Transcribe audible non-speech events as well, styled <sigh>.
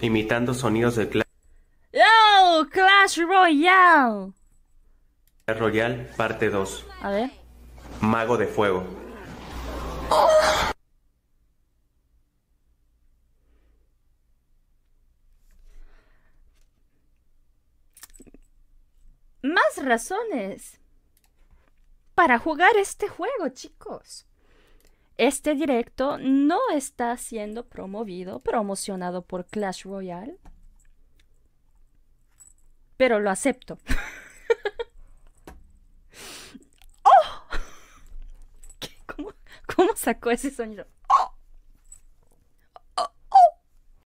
imitando sonidos de Clash. ¡Oh! Clash Royale. Clash Royale, parte 2. A ver. Mago de Fuego. Más razones para jugar este juego, chicos. Este directo no está siendo promovido, promocionado por Clash Royale, pero lo acepto. <laughs> ¡Oh! <laughs> ¿Cómo, ¿Cómo sacó ese sonido?